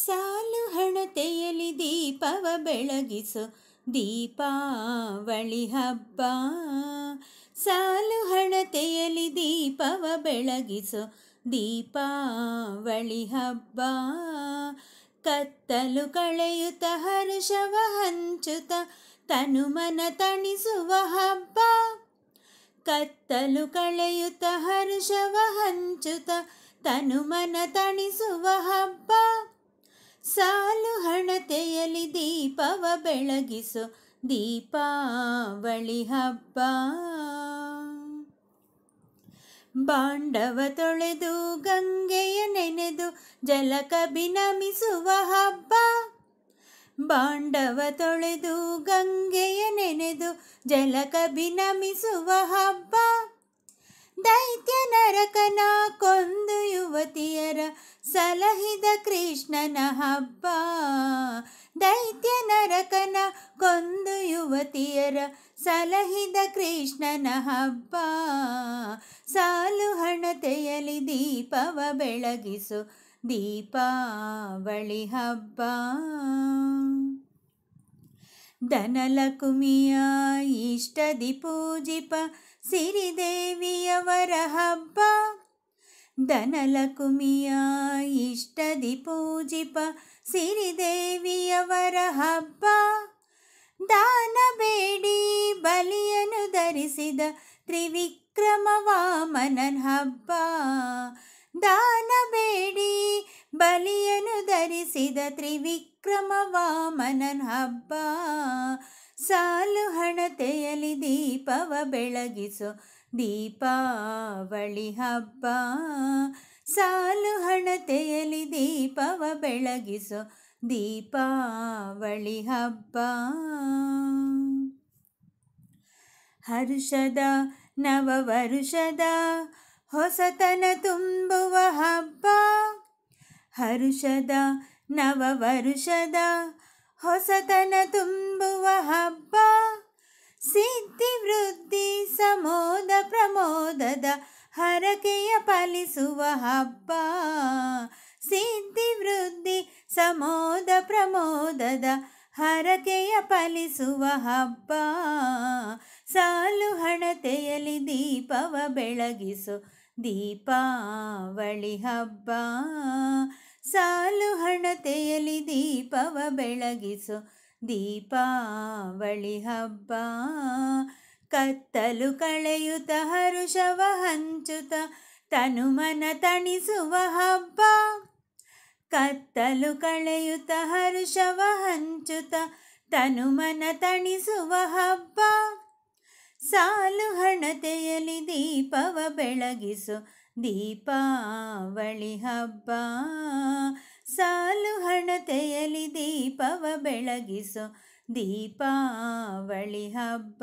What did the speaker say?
ಸಾಲು ಹಣತೆಯಲಿ ದೀಪವ ಬೆಳಗಿಸು ದೀಪಾವಳಿ ಹಬ್ಬ ಸಾಲು ಹಣತೆಯಲಿ ದೀಪವ ಬೆಳಗಿಸು ದೀಪಾವಳಿ ಹಬ್ಬ ಕತ್ತಲು ಕಳೆಯುತ್ತ ಹರ್ಷವ ಹಂಚುತ ತನುಮನ ತಣಿಸುವ ಹಬ್ಬ ಕತ್ತಲು ಕಳೆಯುತ್ತ ಹರ್ಷವ ಹಂಚುತ ತನುಮನ ತಣಿಸುವ ಹಬ್ಬ ಸಾಲು ಹಣತೆಯಲ್ಲಿ ದೀಪವ ಬೆಳಗಿಸು ದೀಪಾವಳಿ ಹಬ್ಬ ಬಾಂಡವ ತೊಳೆದು ಗಂಗೆಯ ನೆನೆದು ಜಲಕ ಬಿನಮಿಸುವ ಹಬ್ಬ ಬಾಂಡವ ತೊಳೆದು ಗಂಗೆಯ ನೆನೆದು ಜಲಕ ಬಿನಮಿಸುವ ಹಬ್ಬ ದೈತ್ಯ ನರಕನ ಕೊಂದು ಯುವತಿಯರ ಸಲಹಿದ ಕೃಷ್ಣನ ಹಬ್ಬ ದೈತ್ಯ ನರಕನ ಕೊಂದು ಯುವತಿಯರ ಸಲಹಿದ ಕೃಷ್ಣನ ಹಬ್ಬ ಸಾಲು ಹಣತೆಯಲ್ಲಿ ದೀಪವ ಬೆಳಗಿಸು ದೀಪಾವಳಿ ಹಬ್ಬ ದನಲಕುಮಿಯ ಇಷ್ಟದಿ ಪೂಜಿಪ ಸಿರಿದೇವಿಯವರ ಹಬ್ಬ ದನಲಕುಮಿಯ ಇಷ್ಟದಿ ಪೂಜಿಪ ಸಿರಿದೇವಿಯವರ ಹಬ್ಬ ದಾನ ಬೇಡಿ ಬಲಿಯನ್ನು ಧರಿಸಿದ ತ್ರಿವಿಕ್ರಮ ವಾಮನನ್ ಹಬ್ಬ ದಾನ ಬೇಡಿ ಧರಿಸಿದ ತ್ರಿವಿಕ್ರಮ ವಾಮನನ್ ಹಬ್ಬ ಸಾಲು ಹಣತೆಯಲ್ಲಿ ದೀಪವ ಬೆಳಗಿಸೋ ದೀಪಾವಳಿ ಹಬ್ಬ ಸಾಲು ಹಣತೆಯಲ್ಲಿ ದೀಪವ ಬೆಳಗಿಸೋ ದೀಪಾವಳಿ ಹಬ್ಬ ಹರ್ಷದ ನವ ವರುಷದ ಹೊಸತನ ತುಂಬುವ ಹಬ್ಬ ಹರುಷದ ನವ ವರುಷದ ಹೊಸತನ ತುಂಬುವ ಹಬ್ಬ ಸಿದ್ಧಿವೃ ಹಬ್ಬ ಸಿದ್ಧಿ ವೃದ್ಧಿ ಸಮೋದ ಪ್ರಮೋದದ ಹರಕೆಯ ಫಲಿಸುವ ಹಬ್ಬ ಸಾಲು ಹಣತೆಯಲ್ಲಿ ದೀಪವ ಬೆಳಗಿಸು ದೀಪಾವಳಿ ಹಬ್ಬ ಸಾಲು ಹಣತೆಯಲ್ಲಿ ದೀಪವ ಬೆಳಗಿಸು ದೀಪಾವಳಿ ಹಬ್ಬ ಕತ್ತಲು ಕಳೆಯುತ್ತ ಹರುಷವ ಹಂಚುತ್ತ ತನುಮನ ತಣಿಸುವ ಹಬ್ಬ ಕತ್ತಲು ಕಳೆಯುತ ಹರುಷವ ಹಂಚುತ ತನುಮನ ತಣಿಸುವ ಹಬ್ಬ ಸಾಲು ಹಣತೆಯಲ್ಲಿ ದೀಪವ ಬೆಳಗಿಸು ದೀಪಾವಳಿ ಹಬ್ಬ ಸಾಲು ಹಣತೆಯಲ್ಲಿ ದೀಪವ ಬೆಳಗಿಸು ದೀಪಾವಳಿ ಹಬ್ಬ